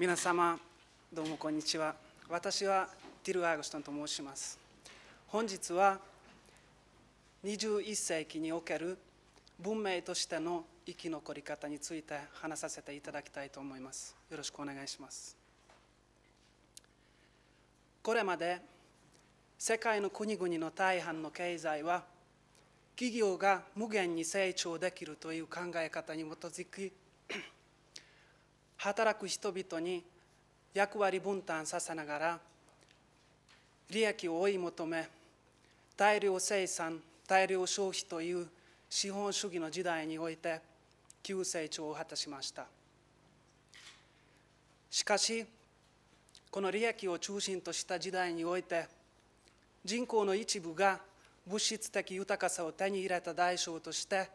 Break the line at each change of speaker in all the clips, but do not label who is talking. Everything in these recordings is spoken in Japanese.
皆様どうもこんにちは私はティル・アーグストンと申します本日は21世紀における文明としての生き残り方について話させていただきたいと思いますよろしくお願いしますこれまで世界の国々の大半の経済は企業が無限に成長できるという考え方に基づき働く人々に役割分担させながら利益を追い求め大量生産大量消費という資本主義の時代において急成長を果たしましたしかしこの利益を中心とした時代において人口の一部が物質的豊かさを手に入れた代償として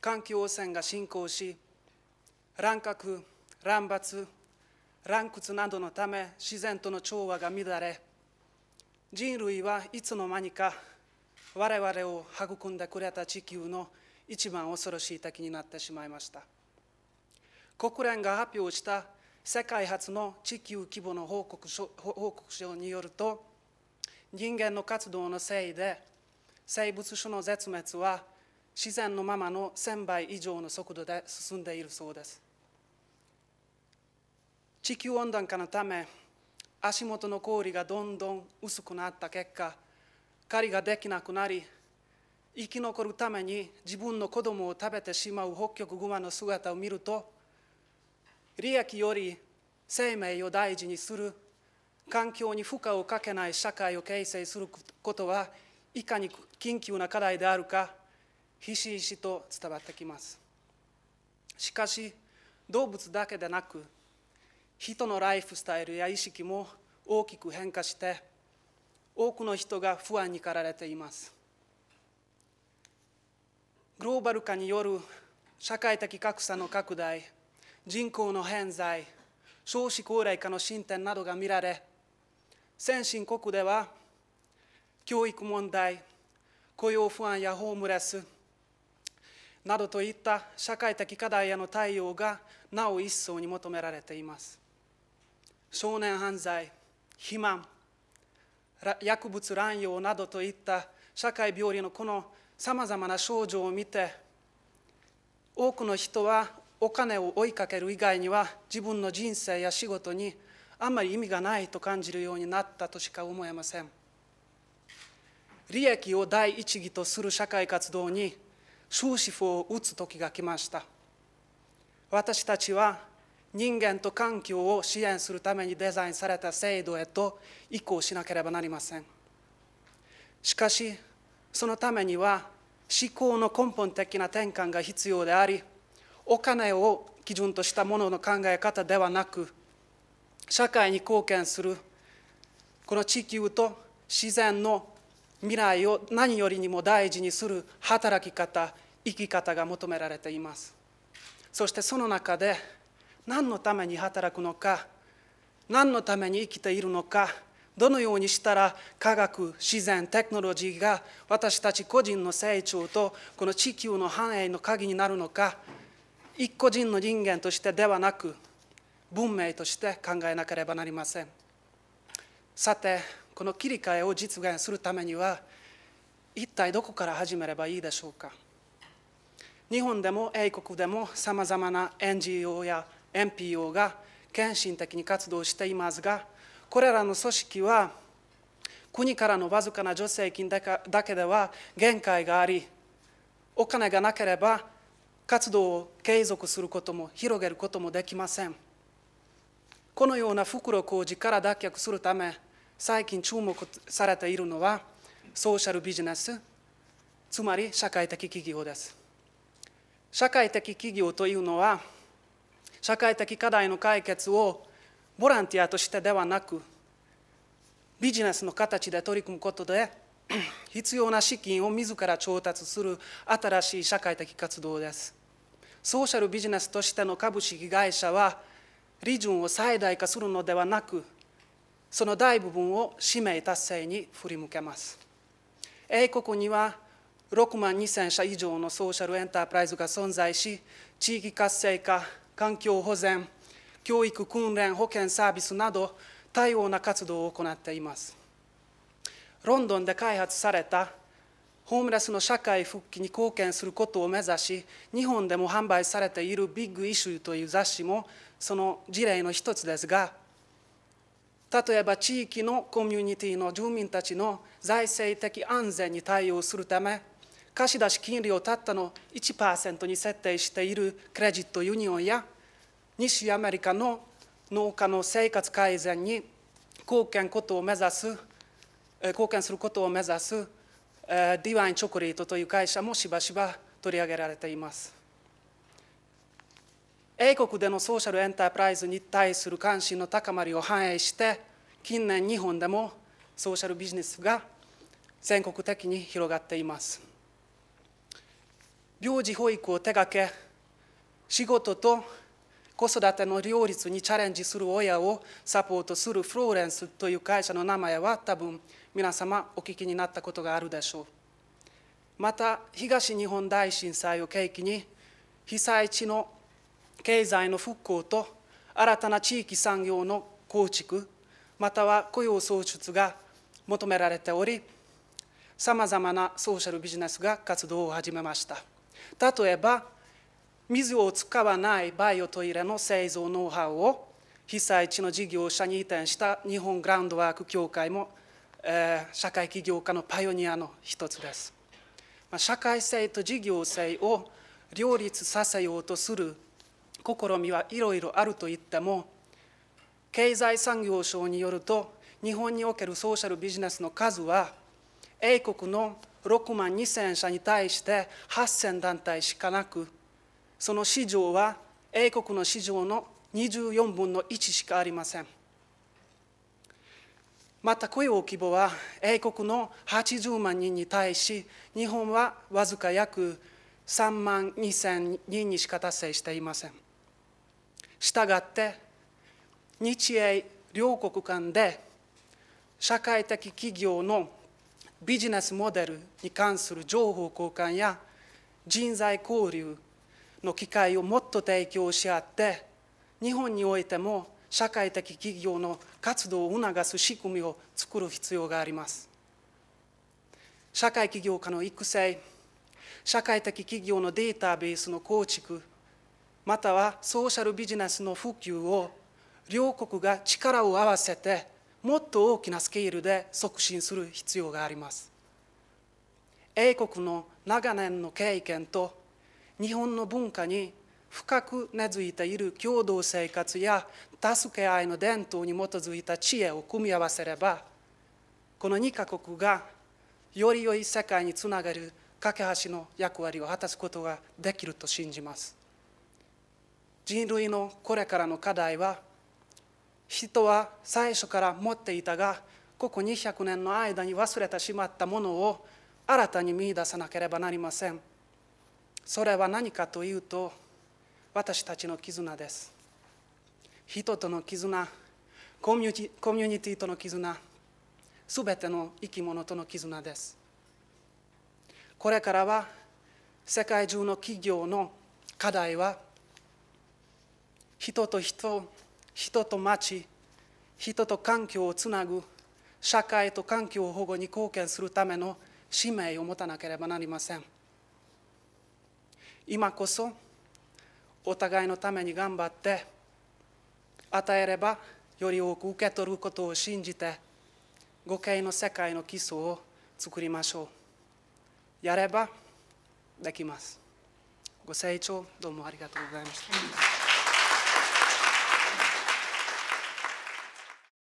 環境汚染が進行し乱獲乱伐乱屈などのため自然との調和が乱れ人類はいつの間にか我々を育んでくれた地球の一番恐ろしい敵になってしまいました国連が発表した世界初の地球規模の報告書報告書によると人間の活動のせいで生物種の絶滅は自然のままの1000倍以上の速度で進んでいるそうです地球温暖化のため足元の氷がどんどん薄くなった結果狩りができなくなり生き残るために自分の子供を食べてしまう北極熊の姿を見ると利益より生命を大事にする環境に負荷をかけない社会を形成することはいかに緊急な課題であるかひしひしと伝わってきますしかし動物だけでなく人のライフスタイルや意識も大きく変化して多くの人が不安に駆られていますグローバル化による社会的格差の拡大人口の偏在少子高齢化の進展などが見られ先進国では教育問題雇用不安やホームレスなどといった社会的課題への対応がなお一層に求められています少年犯罪、肥満、薬物乱用などといった社会病理のこのさまざまな症状を見て多くの人はお金を追いかける以外には自分の人生や仕事にあんまり意味がないと感じるようになったとしか思えません利益を第一義とする社会活動に終止符を打つ時が来ました私たちは人間と環境を支援するためにデザインされた制度へと移行しなければなりませんしかしそのためには思考の根本的な転換が必要でありお金を基準としたものの考え方ではなく社会に貢献するこの地球と自然の未来を何よりにも大事にする働き方生き方が求められていますそしてその中で何のために働くのか何のために生きているのかどのようにしたら科学自然テクノロジーが私たち個人の成長とこの地球の繁栄の鍵になるのか一個人の人間としてではなく文明として考えなければなりませんさてこの切り替えを実現するためには一体どこから始めればいいでしょうか日本でも英国でもさまざまな NGO や NPO が献身的に活動していますがこれらの組織は国からのわずかな助成金だけでは限界がありお金がなければ活動を継続することも広げることもできませんこのような袋工事から脱却するため最近注目されているのはソーシャルビジネスつまり社会的企業です社会的企業というのは社会的課題の解決をボランティアとしてではなくビジネスの形で取り組むことで 必要な資金を自ら調達する新しい社会的活動ですソーシャルビジネスとしての株式会社は利潤を最大化するのではなくその大部分を使命達成に振り向けます英国には6万2000社以上のソーシャルエンタープライズが存在し地域活性化環境保全教育訓練保険サービスなど多様な活動を行っていますロンドンで開発されたホームレスの社会復帰に貢献することを目指し日本でも販売されている「ビッグイシュー」という雑誌もその事例の一つですが例えば地域のコミュニティの住民たちの財政的安全に対応するため貸し出し金利をたったの1%に設定しているクレジットユニオンや西アメリカの農家の生活改善に貢献ことを目指す貢献することを目指すディワインチョコレートという会社もしばしば取り上げられています。英国でのソーシャルエンタープライズに対する関心の高まりを反映して近年日本でもソーシャルビジネスが全国的に広がっています。病児保育を手掛け仕事と子育ての両立にチャレンジする親をサポートするフローレンスという会社の名前は多分皆様お聞きになったことがあるでしょうまた東日本大震災を契機に被災地の経済の復興と新たな地域産業の構築または雇用創出が求められておりさまざまなソーシャルビジネスが活動を始めました。例えば水を使わないバイオトイレの製造ノウハウを被災地の事業者に移転した日本グラウンドワーク協会も、えー、社会起業家のパイオニアの一つです。まあ、社会性と事業性を両立させようとする試みはいろいろあるといっても経済産業省によると日本におけるソーシャルビジネスの数は英国の6万2000社に対して8000団体しかなくその市場は英国の市場の24分の1しかありませんまた雇用規模は英国の80万人に対し日本はわずか約3万2000人にしか達成していませんしたがって日英両国間で社会的企業のビジネスモデルに関する情報交換や人材交流の機会をもっと提供し合って日本においても社会的企業の活動を促す仕組みを作る必要があります社会起業家の育成社会的企業のデータベースの構築またはソーシャルビジネスの普及を両国が力を合わせてもっと大きなスケールで促進する必要があります英国の長年の経験と日本の文化に深く根付いている共同生活や助け合いの伝統に基づいた知恵を組み合わせればこの2カ国がより良い世界につながる架け橋の役割を果たすことができると信じます人類のこれからの課題は人は最初から持っていたがここ200年の間に忘れてしまったものを新たに見出さなければなりませんそれは何かというと私たちの絆です人との絆コミュコミュニティとの絆すべての生き物との絆ですこれからは世界中の企業の課題は人と人人と町人と環境をつなぐ社会と環境保護に貢献するための使命を持たなければなりません今こそお互いのために頑張って与えればより多く受け取ることを信じて互恵の世界の基礎を作りましょうやればできますご清聴どうもありがとうございました